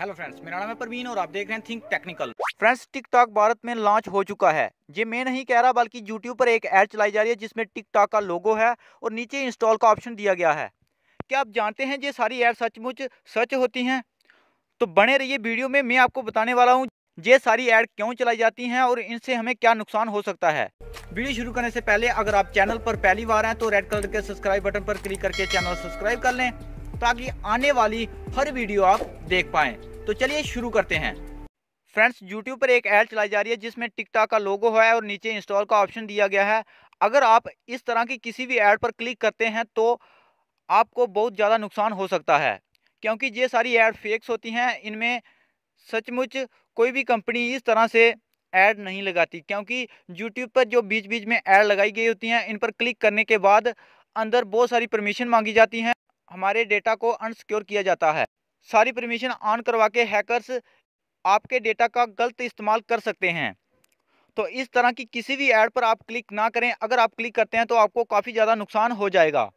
hello friends मेरा नाम है परवीन और आप देख रहे हैं Think Technical friends TikTok Bharat में लॉन्च हो चुका है ये मैं नहीं कह रहा बल्कि यूट्यूब पर एक ऐड चलाई जा रही है जिसमें टिकटॉक का लोगो है और नीचे इंस्टॉल का ऑप्शन दिया गया है क्या आप जानते हैं ये सारी ऐड सचमुच सच होती हैं तो बने रहिए वीडियो में मैं आपको बताने वाला हूँ ये सारी ऐड क्यों चलाई जाती हैं और इनसे हमें क्या नुकसान हो सकता है वीडियो शुरू करने से पहले अगर आप चैनल पर पहली बार हैं तो रेड कलर के सब्सक्राइब बटन पर क्लिक करके चैनल सब्सक्राइब कर लें ताकि आने वाली हर वीडियो आप देख पाए तो चलिए शुरू करते हैं फ्रेंड्स यूट्यूब पर एक ऐड चलाई जा रही है जिसमें टिकटॉक का लोगो है और नीचे इंस्टॉल का ऑप्शन दिया गया है अगर आप इस तरह की किसी भी ऐड पर क्लिक करते हैं तो आपको बहुत ज़्यादा नुकसान हो सकता है क्योंकि ये सारी ऐड फेक्स होती हैं इनमें सचमुच कोई भी कंपनी इस तरह से ऐड नहीं लगाती क्योंकि यूट्यूब पर जो बीच बीच में ऐड लगाई गई होती हैं इन पर क्लिक करने के बाद अंदर बहुत सारी परमिशन मांगी जाती हैं हमारे डेटा को अनसिक्योर किया जाता है सारी परमिशन ऑन करवा के हैकर्स आपके डेटा का गलत इस्तेमाल कर सकते हैं तो इस तरह की किसी भी ऐड पर आप क्लिक ना करें अगर आप क्लिक करते हैं तो आपको काफ़ी ज़्यादा नुकसान हो जाएगा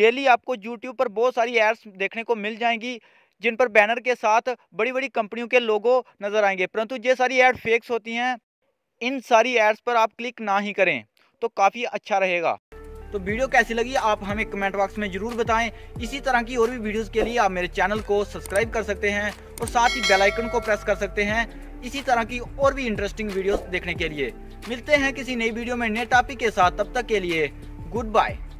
डेली आपको यूट्यूब पर बहुत सारी एड्स देखने को मिल जाएंगी जिन पर बैनर के साथ बड़ी बड़ी कंपनियों के लोगो नज़र आएंगे परंतु ये सारी ऐड फेक्स होती हैं इन सारी एड्स पर आप क्लिक ना ही करें तो काफ़ी अच्छा रहेगा तो वीडियो कैसी लगी आप हमें कमेंट बॉक्स में ज़रूर बताएं इसी तरह की और भी वीडियोस के लिए आप मेरे चैनल को सब्सक्राइब कर सकते हैं और साथ ही बेलाइकन को प्रेस कर सकते हैं इसी तरह की और भी इंटरेस्टिंग वीडियोस देखने के लिए मिलते हैं किसी नई वीडियो में नए टॉपिक के साथ तब तक के लिए गुड बाय